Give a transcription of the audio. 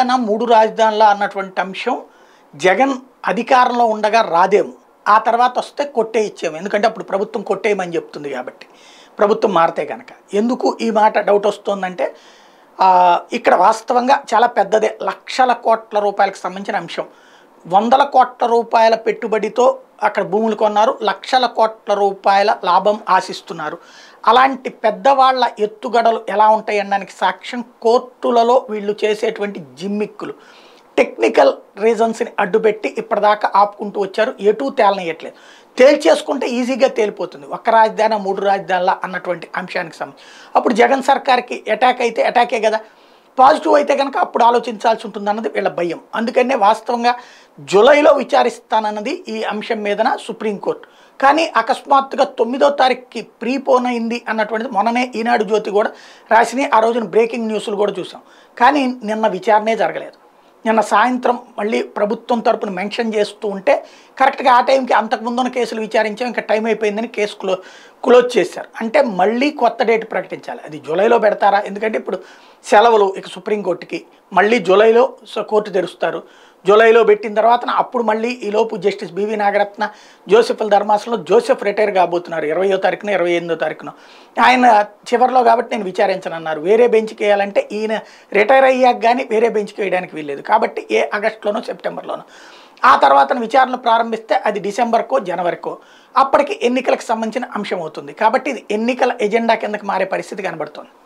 తెలంగాణ మూడు రాజధానుల అన్నటువంటి అంశం జగన్ అధికారంలో ఉండగా రాదేమో ఆ తర్వాత వస్తే కొట్టే ఎందుకంటే అప్పుడు ప్రభుత్వం కొట్టేయమని చెప్తుంది కాబట్టి ప్రభుత్వం మారితే కనుక ఎందుకు ఈ మాట డౌట్ వస్తుందంటే ఇక్కడ వాస్తవంగా చాలా పెద్దదే లక్షల కోట్ల రూపాయలకు సంబంధించిన అంశం వందల కోట్ల రూపాయల పెట్టుబడితో అక్కడ భూములు కొన్నారు లక్షల కోట్ల రూపాయల లాభం ఆశిస్తున్నారు అలాంటి పెద్దవాళ్ల ఎత్తుగడలు ఎలా ఉంటాయి అనడానికి సాక్ష్యం కోర్టులలో వీళ్ళు చేసేటువంటి జిమ్మిక్కులు టెక్నికల్ రీజన్స్ని అడ్డుపెట్టి ఇప్పటిదాకా ఆపుకుంటూ వచ్చారు ఎటూ తేలనేయట్లేదు తేల్చేసుకుంటే ఈజీగా తేలిపోతుంది ఒక్క రాజధాని మూడు రాజధానిలా అన్నటువంటి అంశానికి సంబంధించి అప్పుడు జగన్ సర్కార్కి అటాక్ అయితే అటాకే కదా పాజిటివ్ అయితే కనుక అప్పుడు ఆలోచించాల్సి ఉంటుంది అన్నది వీళ్ళ భయం అందుకనే వాస్తవంగా జూలైలో విచారిస్తానన్నది ఈ అంశం మీదన సుప్రీంకోర్టు కానీ అకస్మాత్తుగా తొమ్మిదో తారీఖుకి ప్రీపోన్ అయింది అన్నటువంటిది మొన్ననే ఈనాడు జ్యోతి కూడా రాసినాయి ఆ రోజున బ్రేకింగ్ న్యూస్లు కూడా చూసాం కానీ నిన్న విచారణే జరగలేదు నిన్న సాయంత్రం మళ్ళీ ప్రభుత్వం తరపున మెన్షన్ చేస్తూ ఉంటే కరెక్ట్గా ఆ టైంకి అంతకుముందున్న కేసులు విచారించాం ఇంకా టైం అయిపోయిందని కేసు క్లో క్లోజ్ చేశారు అంటే మళ్ళీ కొత్త డేట్ ప్రకటించాలి అది జూలైలో పెడతారా ఎందుకంటే ఇప్పుడు సెలవులు ఇక సుప్రీంకోర్టుకి మళ్ళీ జూలైలో కోర్టు తెరుస్తారు జూలైలో పెట్టిన తర్వాత అప్పుడు మళ్ళీ ఈలోపు జస్టిస్ బివి నాగరత్న జోసెఫ్ల ధర్మాసంలో జోసెఫ్ రిటైర్ కాబోతున్నారు ఇరవయో తారీఖున ఇరవై ఎనిమిదో తారీఖున ఆయన చివరిలో కాబట్టి నేను విచారించనన్నారు వేరే బెంచ్కి వేయాలంటే ఈయన రిటైర్ అయ్యాక కానీ వేరే బెంచ్కి వేయడానికి వీల్లేదు కాబట్టి ఏ ఆగస్టులోనో సెప్టెంబర్లోనో ఆ తర్వాత విచారణ ప్రారంభిస్తే అది డిసెంబర్కో జనవరికో అప్పటికి ఎన్నికలకు సంబంధించిన అంశం అవుతుంది కాబట్టి ఇది ఎన్నికల ఎజెండా కిందకి మారే పరిస్థితి కనబడుతుంది